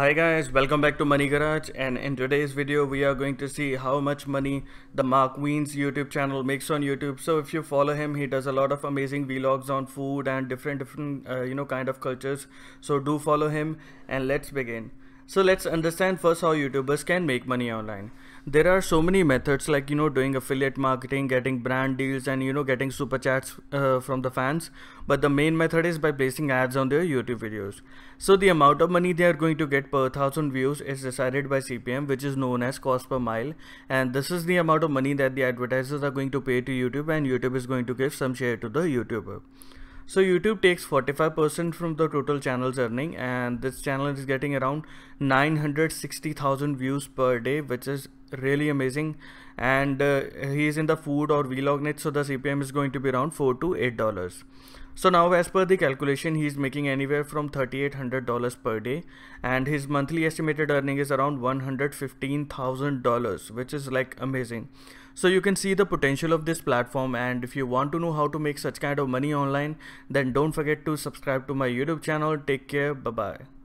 Hi guys, welcome back to Money Garage and in today's video we are going to see how much money the Mark Wiens YouTube channel makes on YouTube. So if you follow him, he does a lot of amazing vlogs on food and different different uh, you know kind of cultures. So do follow him and let's begin. So let's understand first how YouTubers can make money online there are so many methods like you know doing affiliate marketing getting brand deals and you know getting super chats uh, from the fans but the main method is by placing ads on their youtube videos so the amount of money they are going to get per thousand views is decided by cpm which is known as cost per mile and this is the amount of money that the advertisers are going to pay to youtube and youtube is going to give some share to the youtuber so YouTube takes 45% from the total channel's earning and this channel is getting around 960,000 views per day which is really amazing and uh, he's in the food or vlog niche, so the cpm is going to be around 4 to 8 dollars so now as per the calculation he's making anywhere from 3800 dollars per day and his monthly estimated earning is around 115000 dollars which is like amazing so you can see the potential of this platform and if you want to know how to make such kind of money online then don't forget to subscribe to my youtube channel take care bye bye